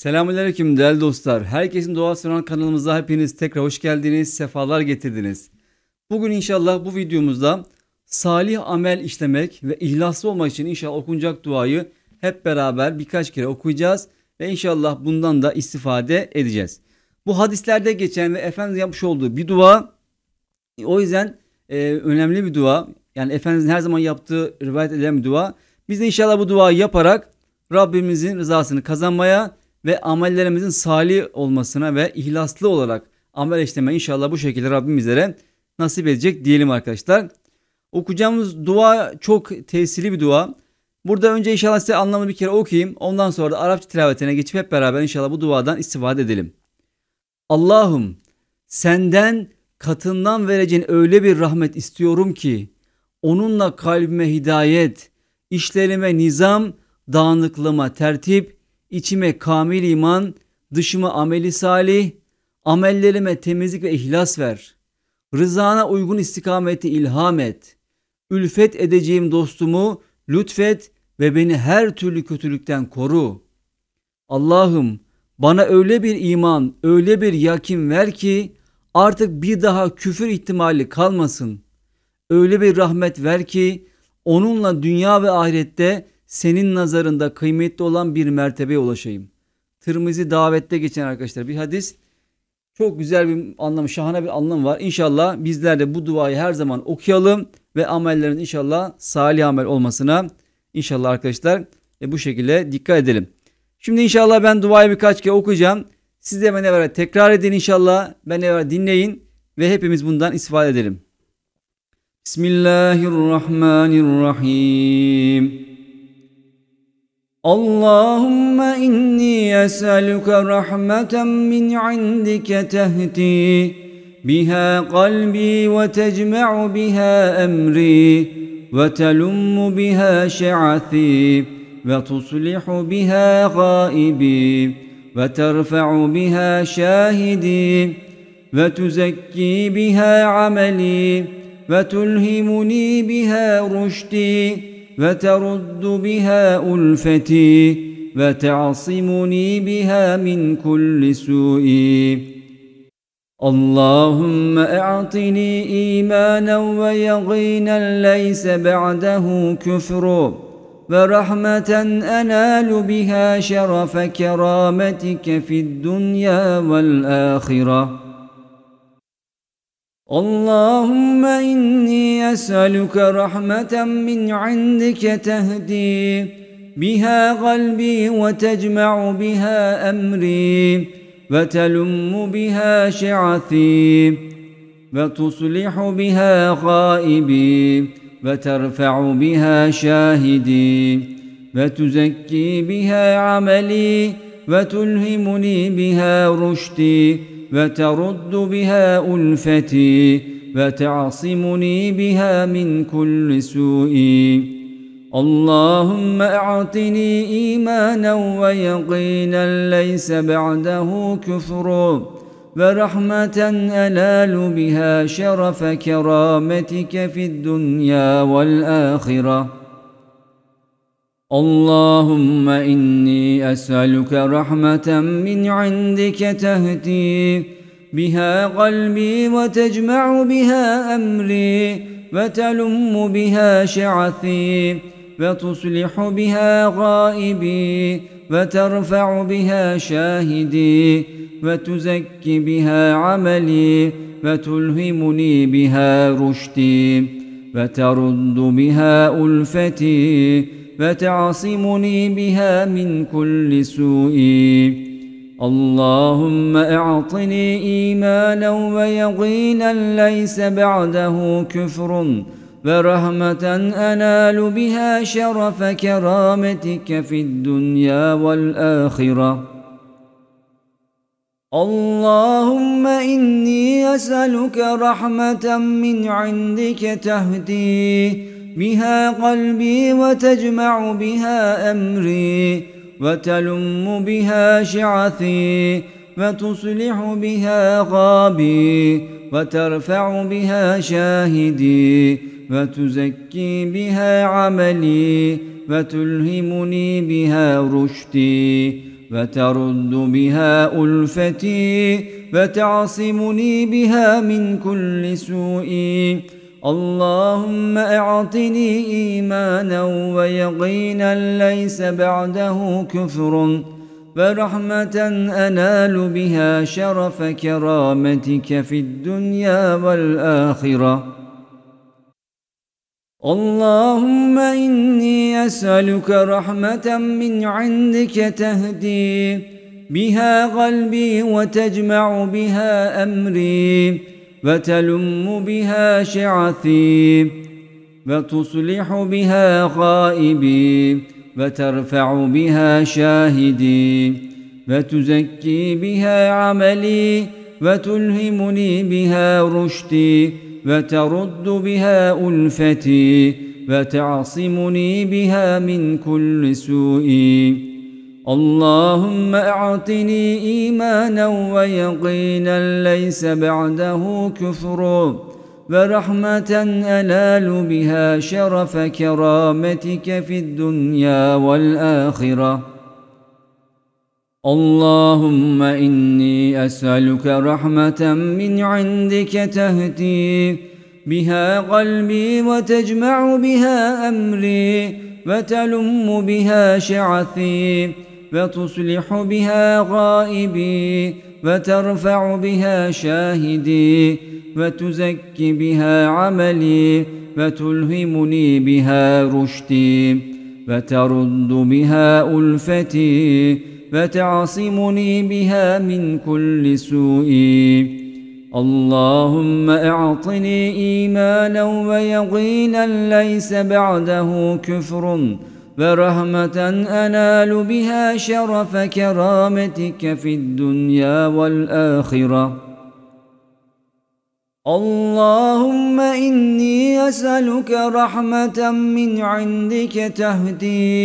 Selamünaleyküm değerli dostlar. Herkesin Doğa Sinan kanalımıza hepiniz tekrar hoş geldiniz, sefalar getirdiniz. Bugün inşallah bu videomuzda salih amel işlemek ve ihlaslı olmak için inşallah okunacak duayı hep beraber birkaç kere okuyacağız ve inşallah bundan da istifade edeceğiz. Bu hadislerde geçen ve Efendimiz yapmış olduğu bir dua o yüzden e, önemli bir dua. Yani Efendimizin her zaman yaptığı rivayet edilen bir dua. Biz de inşallah bu duayı yaparak Rabbimizin rızasını kazanmaya ve amellerimizin salih olmasına ve ihlaslı olarak amel işleme inşallah bu şekilde Rabbim bizlere nasip edecek diyelim arkadaşlar. Okuyacağımız dua çok tesirli bir dua. Burada önce inşallah size anlamını bir kere okuyayım. Ondan sonra da Arapça tilavetine geçip hep beraber inşallah bu duadan istifade edelim. Allah'ım senden katından vereceğin öyle bir rahmet istiyorum ki onunla kalbime hidayet, işlerime nizam, dağınıklığıma tertip, içime kamil iman, dışıma ameli salih, amellerime temizlik ve ihlas ver. Rızana uygun istikameti ilham et. Ülfet edeceğim dostumu lütfet ve beni her türlü kötülükten koru. Allah'ım bana öyle bir iman, öyle bir yakin ver ki artık bir daha küfür ihtimali kalmasın. Öyle bir rahmet ver ki onunla dünya ve ahirette senin nazarında kıymetli olan bir mertebeye ulaşayım. Tırmızı davette geçen arkadaşlar bir hadis. Çok güzel bir anlam, şahane bir anlam var. İnşallah bizler de bu duayı her zaman okuyalım ve amellerin inşallah salih amel olmasına inşallah arkadaşlar e, bu şekilde dikkat edelim. Şimdi inşallah ben duayı birkaç kere okuyacağım. Siz de bana tekrar edin inşallah. Beni beraber dinleyin ve hepimiz bundan istifade edelim. Bismillahirrahmanirrahim. اللهم إني أسألك رحمة من عندك تهتي بها قلبي وتجمع بها أمري وتلم بها شعثي وتصلح بها غائبي وترفع بها شاهدي وتزكي بها عملي وتلهمني بها رشدي فترد بها ألفتي وتعصمني بها من كل سوء اللهم أعطني إيمانا ويقينا ليس بعده كفر ورحمة أنال بها شرف كرامتك في الدنيا والآخرة اللهم إني أسألك رحمة من عندك تهدي بها قلبي وتجمع بها أمري وتلم بها شعثي وتصلح بها غائبي وترفع بها شاهدي وتزكي بها عملي وتلهمني بها رشدي فترد بها ألفتي فتعصمني بها من كل سوء اللهم أعطني إيمانا ويقينا ليس بعده كفر ورحمة أنال بها شرف كرامتك في الدنيا والآخرة اللهم إني أسألك رحمة من عندك تهدي بها قلبي وتجمع بها أمري وتلم بها شعثي وتصلح بها غائبي وترفع بها شاهدي وتزكي بها عملي وتلهمني بها رشدي وترد بها ألفتي فتعصمني بها من كل سوء اللهم اعطني ايمانا ويقينا ليس بعده كفر ورحمة أنال بها شرف كرامتك في الدنيا والآخرة اللهم إني أسألك رحمة من عندك تهديه بها قلبي وتجمع بها أمري وتلم بها شعثي وتصلح بها غابي وترفع بها شاهدي وتزكي بها عملي وتلهمني بها رشدي وترد بها ألفتي وتعصمني بها من كل سوء اللهم اعطني ايمانا ويقينا ليس بعده كفر ورحمه انال بها شرف كرامتك في الدنيا والاخره اللهم اني اسالك رحمه من عندك تهدي بها قلبي وتجمع بها امري فتلم بها شعثي فتصلح بها غائبي فترفع بها شاهدي فتزكي بها عملي فتلهمني بها رشدي فترد بها ألفتي فتعصمني بها من كل سوء اللهم أعطني إيمانا ويقينا ليس بعده كفر ورحمة أنال بها شرف كرامتك في الدنيا والآخرة اللهم إني أسألك رحمة من عندك تهدي بها قلبي وتجمع بها أمري وتلم بها شعثي فتصلح بها غائبي وترفع بها شاهدي وتزكي بها عملي وتلهمني بها رشدي وترد بها ألفتي وتعصمني بها من كل سوء اللهم أعطني إيمانا ويقينا ليس بعده كفر فرحمة أنال بها شرف كرامتك في الدنيا والآخرة اللهم إني أسألك رحمة من عندك تهدي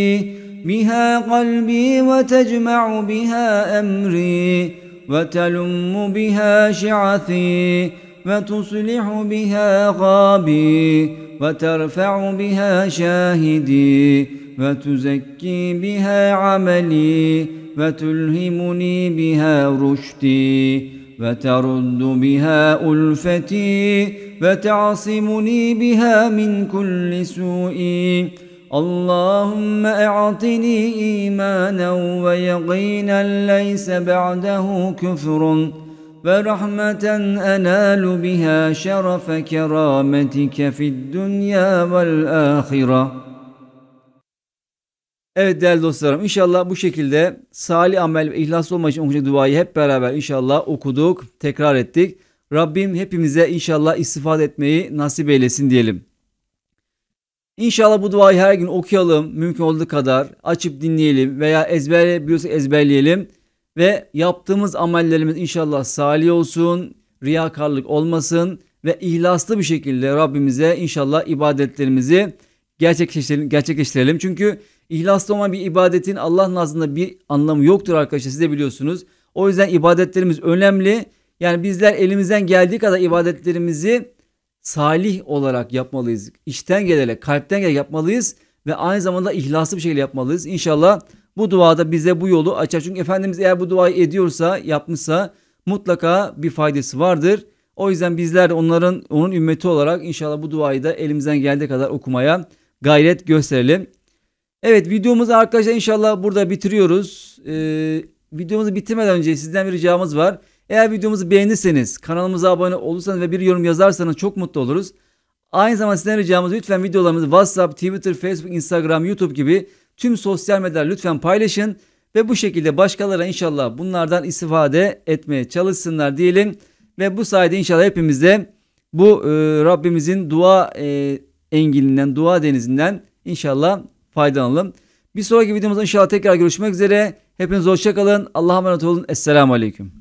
بها قلبي وتجمع بها أمري وتلم بها شعثي وتصلح بها غابي وترفع بها شاهدي فتزكي بها عملي فتلهمني بها رشدي فترد بها ألفتي فتعصمني بها من كل سوء اللهم أعطني إيمانا ويقينا ليس بعده كفر فرحمة أنال بها شرف كرامتك في الدنيا والآخرة Evet değerli dostlarım inşallah bu şekilde salih amel ve ihlaslı olmak için okunacak duayı hep beraber inşallah okuduk, tekrar ettik. Rabbim hepimize inşallah istifade etmeyi nasip eylesin diyelim. İnşallah bu duayı her gün okuyalım, mümkün olduğu kadar açıp dinleyelim veya ezbere biliyorsak ezberleyelim ve yaptığımız amellerimiz inşallah salih olsun, riyakarlık olmasın ve ihlaslı bir şekilde Rabbimize inşallah ibadetlerimizi gerçekleştirelim. gerçekleştirelim. Çünkü İhlaslı olan bir ibadetin Allah nazında bir anlamı yoktur arkadaşlar siz de biliyorsunuz. O yüzden ibadetlerimiz önemli. Yani bizler elimizden geldiği kadar ibadetlerimizi salih olarak yapmalıyız. İçten gelerek, kalpten gelerek yapmalıyız ve aynı zamanda ihlaslı bir şekilde yapmalıyız. İnşallah bu duada bize bu yolu açar. Çünkü Efendimiz eğer bu duayı ediyorsa, yapmışsa mutlaka bir faydası vardır. O yüzden bizler de onların onun ümmeti olarak inşallah bu duayı da elimizden geldiği kadar okumaya gayret gösterelim. Evet videomuzu arkadaşlar inşallah burada bitiriyoruz. Ee, videomuzu bitirmeden önce sizden bir ricamız var. Eğer videomuzu beğenirseniz, kanalımıza abone olursanız ve bir yorum yazarsanız çok mutlu oluruz. Aynı zamanda sizden ricamız lütfen videolarımızı WhatsApp, Twitter, Facebook, Instagram, YouTube gibi tüm sosyal medyalar lütfen paylaşın. Ve bu şekilde başkaları inşallah bunlardan istifade etmeye çalışsınlar diyelim. Ve bu sayede inşallah hepimizde bu e, Rabbimizin dua e, engelinden, dua denizinden inşallah faydalanalım. Bir sonraki videomuzda inşallah tekrar görüşmek üzere. Hepiniz hoşçakalın. Allah'a emanet olun. Esselamu Aleyküm.